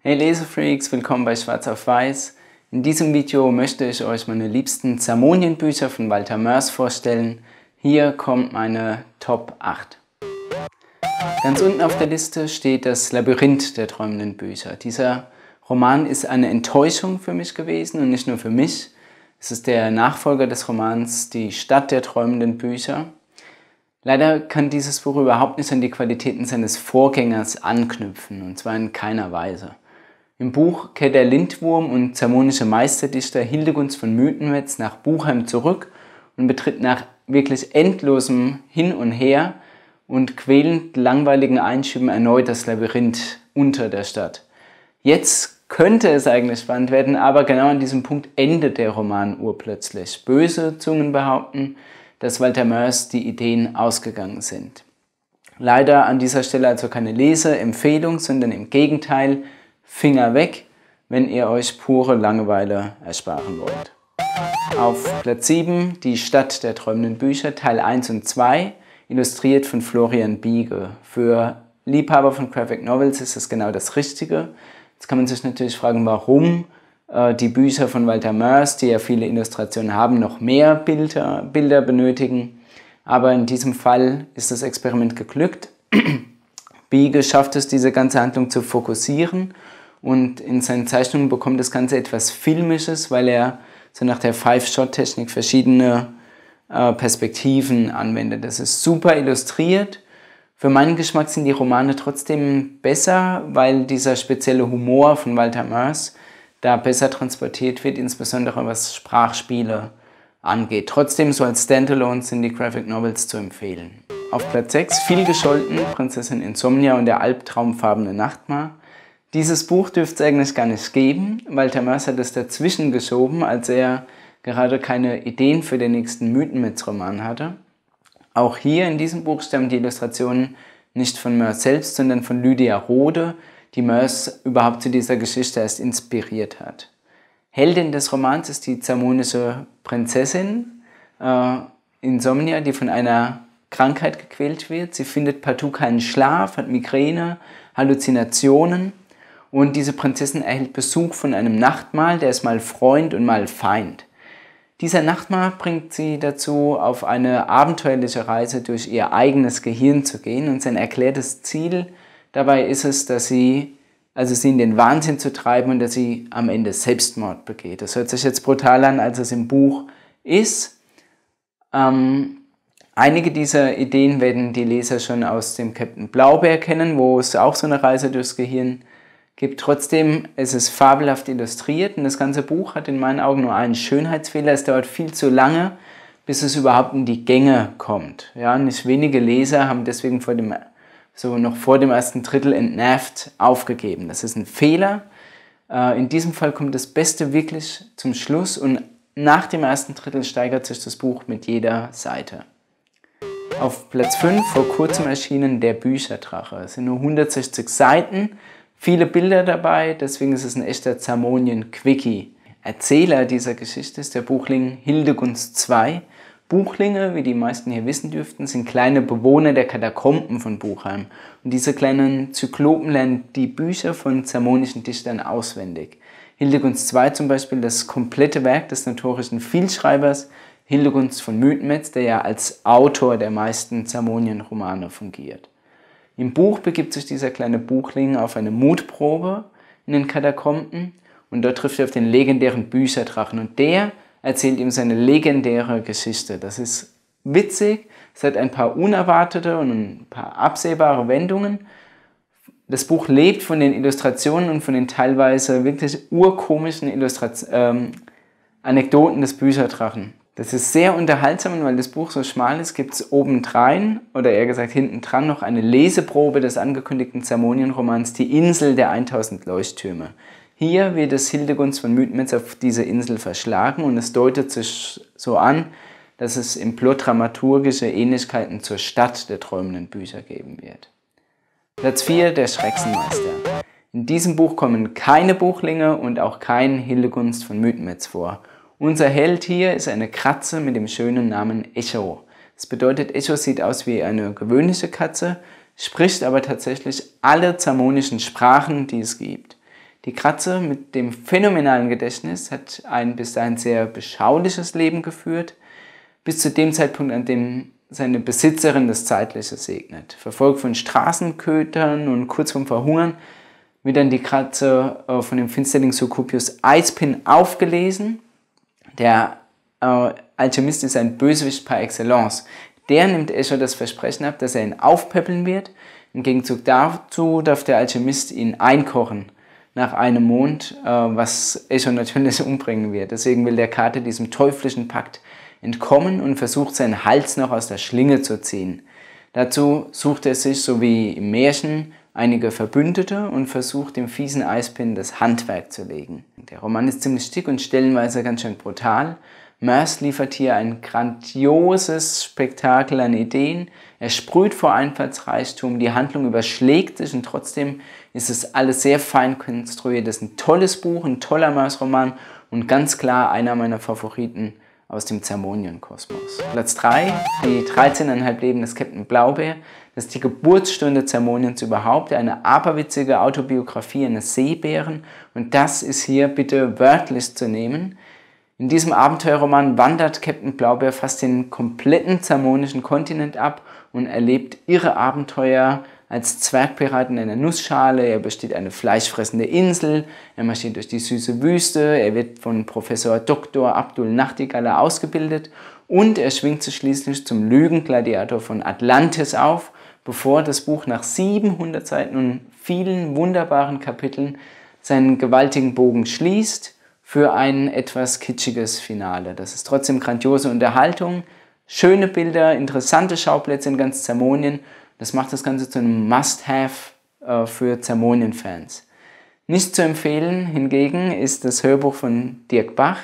Hey Lesefreaks, willkommen bei Schwarz auf Weiß. In diesem Video möchte ich euch meine liebsten Zermonienbücher von Walter Mörs vorstellen. Hier kommt meine Top 8. Ganz unten auf der Liste steht das Labyrinth der träumenden Bücher. Dieser Roman ist eine Enttäuschung für mich gewesen und nicht nur für mich. Es ist der Nachfolger des Romans Die Stadt der träumenden Bücher. Leider kann dieses Buch überhaupt nicht an die Qualitäten seines Vorgängers anknüpfen, und zwar in keiner Weise. Im Buch kehrt der Lindwurm und zermonische Meisterdichter Hildegunst von Mythenwetz nach Buchheim zurück und betritt nach wirklich endlosem Hin und Her und quälend langweiligen Einschüben erneut das Labyrinth unter der Stadt. Jetzt könnte es eigentlich spannend werden, aber genau an diesem Punkt endet der Roman urplötzlich. Böse Zungen behaupten, dass Walter Mörs die Ideen ausgegangen sind. Leider an dieser Stelle also keine Leseempfehlung, sondern im Gegenteil Finger weg, wenn ihr euch pure Langeweile ersparen wollt. Auf Platz 7 die Stadt der träumenden Bücher Teil 1 und 2, illustriert von Florian Biege. Für Liebhaber von Graphic Novels ist das genau das Richtige. Jetzt kann man sich natürlich fragen, warum äh, die Bücher von Walter Mörs, die ja viele Illustrationen haben, noch mehr Bilder, Bilder benötigen. Aber in diesem Fall ist das Experiment geglückt. Biege schafft es, diese ganze Handlung zu fokussieren und in seinen Zeichnungen bekommt das Ganze etwas Filmisches, weil er so nach der Five-Shot-Technik verschiedene äh, Perspektiven anwendet. Das ist super illustriert. Für meinen Geschmack sind die Romane trotzdem besser, weil dieser spezielle Humor von Walter Mörs da besser transportiert wird, insbesondere was Sprachspiele angeht. Trotzdem so als Standalone sind die Graphic Novels zu empfehlen. Auf Platz 6 viel gescholten Prinzessin Insomnia und der albtraumfarbene Nachtmar. Dieses Buch dürfte es eigentlich gar nicht geben, weil Tamas hat es dazwischen geschoben, als er gerade keine Ideen für den nächsten Mythenmetz-Roman hatte. Auch hier in diesem Buch stammen die Illustrationen nicht von Mörs selbst, sondern von Lydia Rode, die Mörs überhaupt zu dieser Geschichte erst inspiriert hat. Heldin des Romans ist die zermonische Prinzessin äh, Insomnia, die von einer Krankheit gequält wird. Sie findet partout keinen Schlaf, hat Migräne, Halluzinationen und diese Prinzessin erhält Besuch von einem Nachtmahl, der ist mal Freund und mal Feind. Dieser Nachtmahl bringt sie dazu, auf eine abenteuerliche Reise durch ihr eigenes Gehirn zu gehen und sein erklärtes Ziel dabei ist es, dass sie, also sie in den Wahnsinn zu treiben und dass sie am Ende Selbstmord begeht. Das hört sich jetzt brutal an, als es im Buch ist. Ähm, einige dieser Ideen werden die Leser schon aus dem Captain Blaubeer kennen, wo es auch so eine Reise durchs Gehirn gibt gibt. Trotzdem es ist fabelhaft illustriert und das ganze Buch hat in meinen Augen nur einen Schönheitsfehler. Es dauert viel zu lange, bis es überhaupt in die Gänge kommt. Ja, nicht wenige Leser haben deswegen vor dem, so noch vor dem ersten Drittel entnervt aufgegeben. Das ist ein Fehler. Äh, in diesem Fall kommt das Beste wirklich zum Schluss und nach dem ersten Drittel steigert sich das Buch mit jeder Seite. Auf Platz 5 vor kurzem erschienen Der Bücherdrache. Es sind nur 160 Seiten, Viele Bilder dabei, deswegen ist es ein echter Zamonien-Quickie. Erzähler dieser Geschichte ist der Buchling Hildegunst II. Buchlinge, wie die meisten hier wissen dürften, sind kleine Bewohner der Katakomben von Buchheim. Und diese kleinen Zyklopen lernen die Bücher von zermonischen Dichtern auswendig. Hildegunst II zum Beispiel, das komplette Werk des notorischen Vielschreibers Hildegunst von Mythenmetz, der ja als Autor der meisten Zermonien-Romane fungiert. Im Buch begibt sich dieser kleine Buchling auf eine Mutprobe in den Katakomben und dort trifft er auf den legendären Bücherdrachen und der erzählt ihm seine legendäre Geschichte. Das ist witzig, es hat ein paar unerwartete und ein paar absehbare Wendungen. Das Buch lebt von den Illustrationen und von den teilweise wirklich urkomischen Illustra ähm, Anekdoten des Bücherdrachen. Das ist sehr unterhaltsam und weil das Buch so schmal ist, gibt es obendrein oder eher gesagt hinten dran noch eine Leseprobe des angekündigten Zermonienromans Die Insel der 1000 Leuchttürme. Hier wird es Hildegunst von Mythmetz auf diese Insel verschlagen und es deutet sich so an, dass es im Plot dramaturgische Ähnlichkeiten zur Stadt der träumenden Bücher geben wird. Platz 4, der Schrecksenmeister. In diesem Buch kommen keine Buchlinge und auch kein Hildegunst von Mythmetz vor unser Held hier ist eine Katze mit dem schönen Namen Echo. Das bedeutet, Echo sieht aus wie eine gewöhnliche Katze, spricht aber tatsächlich alle zamonischen Sprachen, die es gibt. Die Katze mit dem phänomenalen Gedächtnis hat ein bis dahin sehr beschauliches Leben geführt, bis zu dem Zeitpunkt, an dem seine Besitzerin das Zeitliche segnet. Verfolgt von Straßenkötern und kurz vorm Verhungern wird dann die Katze äh, von dem Finsterling Sukupius Eispin aufgelesen der äh, Alchemist ist ein Bösewicht par excellence. Der nimmt Escher das Versprechen ab, dass er ihn aufpäppeln wird. Im Gegenzug dazu darf der Alchemist ihn einkochen nach einem Mond, äh, was Escher natürlich umbringen wird. Deswegen will der Kater diesem teuflischen Pakt entkommen und versucht seinen Hals noch aus der Schlinge zu ziehen. Dazu sucht er sich, so wie im Märchen, einige Verbündete und versucht, dem fiesen Eispin das Handwerk zu legen. Der Roman ist ziemlich dick und stellenweise ganz schön brutal. Merce liefert hier ein grandioses Spektakel an Ideen. Er sprüht vor Einfallsreichtum, die Handlung überschlägt sich und trotzdem ist es alles sehr fein konstruiert. Das ist ein tolles Buch, ein toller Merce-Roman und ganz klar einer meiner Favoriten aus dem Zermonienkosmos. Platz 3, die 13,5 Leben des Captain Blaubeer. Das ist die Geburtsstunde Zermoniens überhaupt, eine aberwitzige Autobiografie eines Seebären. Und das ist hier bitte wörtlich zu nehmen. In diesem Abenteuerroman wandert Captain Blaubeer fast den kompletten zermonischen Kontinent ab und erlebt irre Abenteuer als Zwergpiraten eine Nussschale, er besteht eine fleischfressende Insel, er marschiert durch die süße Wüste, er wird von Professor Dr. Abdul Nachtigalla ausgebildet und er schwingt sich schließlich zum Lügengladiator von Atlantis auf, bevor das Buch nach 700 Seiten und vielen wunderbaren Kapiteln seinen gewaltigen Bogen schließt für ein etwas kitschiges Finale. Das ist trotzdem grandiose Unterhaltung, schöne Bilder, interessante Schauplätze in ganz Zermonien das macht das Ganze zu einem Must-Have äh, für Zermonien-Fans. Nicht zu empfehlen hingegen ist das Hörbuch von Dirk Bach.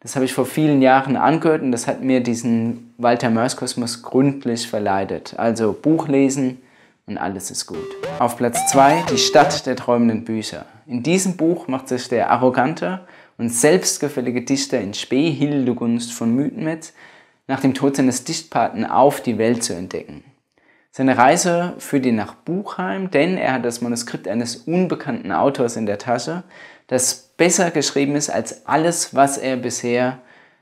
Das habe ich vor vielen Jahren angehört und das hat mir diesen Walter Mörs-Kosmos gründlich verleidet. Also Buch lesen und alles ist gut. Auf Platz 2 die Stadt der träumenden Bücher. In diesem Buch macht sich der arrogante und selbstgefällige Dichter in Spee Hildegunst von Mythenmetz nach dem Tod seines Dichtpaten auf, die Welt zu entdecken. Seine Reise führt ihn nach Buchheim, denn er hat das Manuskript eines unbekannten Autors in der Tasche, das besser geschrieben ist als alles, was er bisher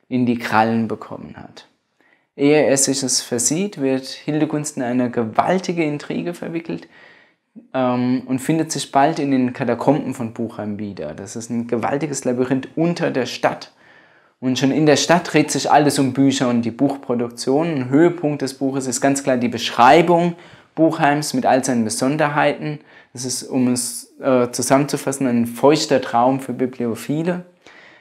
in die Krallen bekommen hat. Ehe er sich es versieht, wird Hildegunst in eine gewaltige Intrige verwickelt ähm, und findet sich bald in den Katakomben von Buchheim wieder. Das ist ein gewaltiges Labyrinth unter der Stadt und schon in der Stadt dreht sich alles um Bücher und die Buchproduktion. Ein Höhepunkt des Buches ist ganz klar die Beschreibung Buchheims mit all seinen Besonderheiten. Es ist, um es äh, zusammenzufassen, ein feuchter Traum für Bibliophile.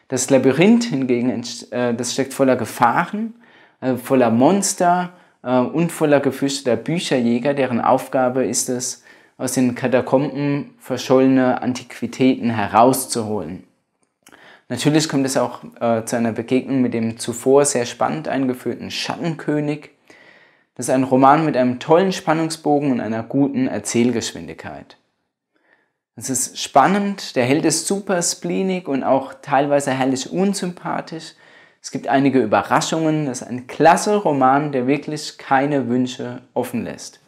Das Labyrinth hingegen, äh, das steckt voller Gefahren, äh, voller Monster äh, und voller gefürchteter Bücherjäger, deren Aufgabe ist es, aus den Katakomben verschollene Antiquitäten herauszuholen. Natürlich kommt es auch äh, zu einer Begegnung mit dem zuvor sehr spannend eingeführten Schattenkönig. Das ist ein Roman mit einem tollen Spannungsbogen und einer guten Erzählgeschwindigkeit. Es ist spannend, der Held ist super spleenig und auch teilweise herrlich unsympathisch. Es gibt einige Überraschungen. Das ist ein klasse Roman, der wirklich keine Wünsche offen lässt.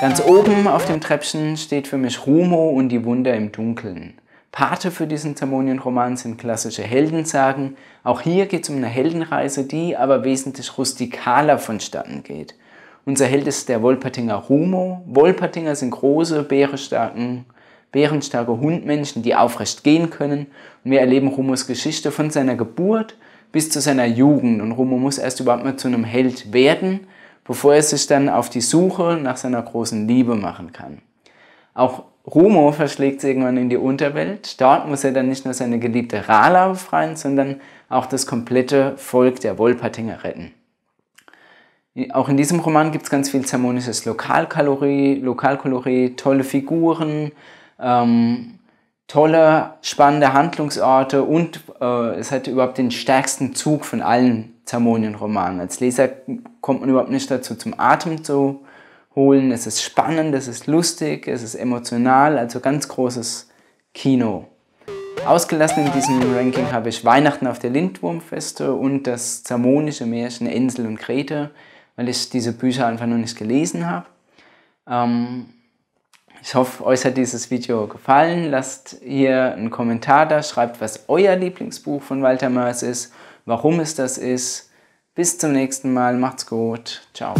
Ganz oben auf dem Treppchen steht für mich Rumo und die Wunder im Dunkeln. Pate für diesen Thermonien-Roman sind klassische Heldensagen. Auch hier geht es um eine Heldenreise, die aber wesentlich rustikaler vonstatten geht. Unser Held ist der Wolpertinger Rumo. Wolpertinger sind große, bärenstarken, bärenstarke Hundmenschen, die aufrecht gehen können. Und wir erleben Rumos Geschichte von seiner Geburt bis zu seiner Jugend. Und Rumo muss erst überhaupt mal zu einem Held werden, bevor er sich dann auf die Suche nach seiner großen Liebe machen kann. Auch Rumo verschlägt es irgendwann in die Unterwelt. Dort muss er dann nicht nur seine geliebte Rala befreien, sondern auch das komplette Volk der Wolpertinger retten. Auch in diesem Roman gibt es ganz viel zermonisches Lokalkalorie, Lokalkolorie, tolle Figuren, ähm, tolle, spannende Handlungsorte und äh, es hat überhaupt den stärksten Zug von allen Zermonien-Romanen. Als Leser kommt man überhaupt nicht dazu, zum Atem zu holen. Es ist spannend, es ist lustig, es ist emotional, also ganz großes Kino. Ausgelassen in diesem Ranking habe ich Weihnachten auf der Lindwurmfeste und das zermonische Märchen Insel und Krete, weil ich diese Bücher einfach noch nicht gelesen habe. Ähm, ich hoffe, euch hat dieses Video gefallen. Lasst hier einen Kommentar da, schreibt, was euer Lieblingsbuch von Walter Mörs ist, warum es das ist. Bis zum nächsten Mal, macht's gut, ciao.